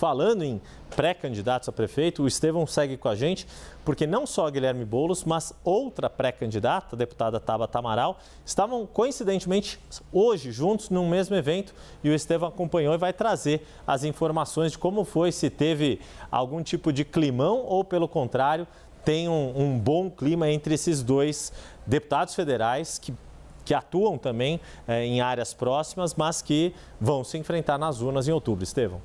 Falando em pré-candidatos a prefeito, o Estevão segue com a gente, porque não só Guilherme Boulos, mas outra pré-candidata, a deputada Taba Tamaral, estavam coincidentemente hoje juntos num mesmo evento e o Estevão acompanhou e vai trazer as informações de como foi, se teve algum tipo de climão ou, pelo contrário, tem um, um bom clima entre esses dois deputados federais que que atuam também eh, em áreas próximas, mas que vão se enfrentar nas urnas em outubro. Estevão.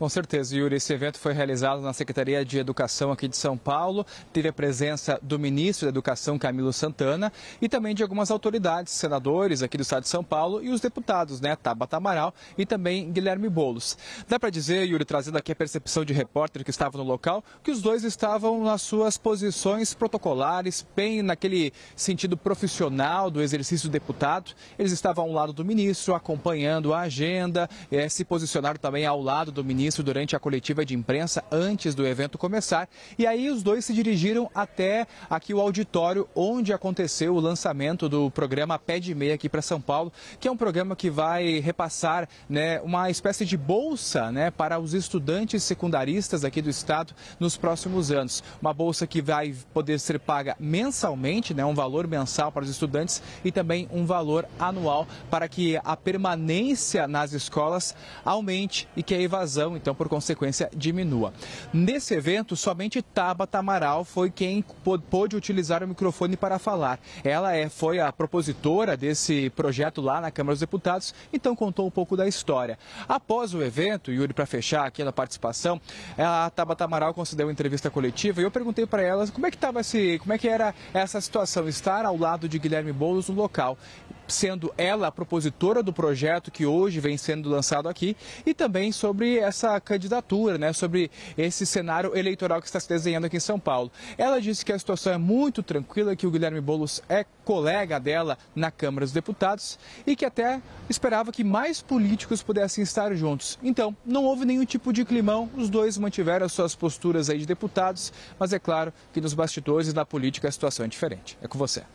Com certeza, Yuri. Esse evento foi realizado na Secretaria de Educação aqui de São Paulo. Teve a presença do ministro da Educação, Camilo Santana, e também de algumas autoridades, senadores aqui do estado de São Paulo e os deputados, né? Tabata Amaral e também Guilherme Bolos. Dá para dizer, Yuri, trazendo aqui a percepção de repórter que estava no local, que os dois estavam nas suas posições protocolares, bem naquele sentido profissional do exercício do deputado. Eles estavam ao lado do ministro, acompanhando a agenda, eh, se posicionaram também ao lado do ministro isso durante a coletiva de imprensa antes do evento começar. E aí os dois se dirigiram até aqui o auditório onde aconteceu o lançamento do programa Pé de Meia aqui para São Paulo, que é um programa que vai repassar né, uma espécie de bolsa né, para os estudantes secundaristas aqui do estado nos próximos anos. Uma bolsa que vai poder ser paga mensalmente, né, um valor mensal para os estudantes e também um valor anual para que a permanência nas escolas aumente e que a evasão então, por consequência, diminua. Nesse evento, somente Tabata Amaral foi quem pôde utilizar o microfone para falar. Ela é, foi a propositora desse projeto lá na Câmara dos Deputados, então contou um pouco da história. Após o evento, Yuri, para fechar aqui na participação, a Tabata Amaral concedeu uma entrevista coletiva e eu perguntei para ela como é que estava esse, como é que era essa situação, estar ao lado de Guilherme Boulos no local sendo ela a propositora do projeto que hoje vem sendo lançado aqui, e também sobre essa candidatura, né, sobre esse cenário eleitoral que está se desenhando aqui em São Paulo. Ela disse que a situação é muito tranquila, que o Guilherme Boulos é colega dela na Câmara dos Deputados e que até esperava que mais políticos pudessem estar juntos. Então, não houve nenhum tipo de climão, os dois mantiveram as suas posturas aí de deputados, mas é claro que nos bastidores da política a situação é diferente. É com você.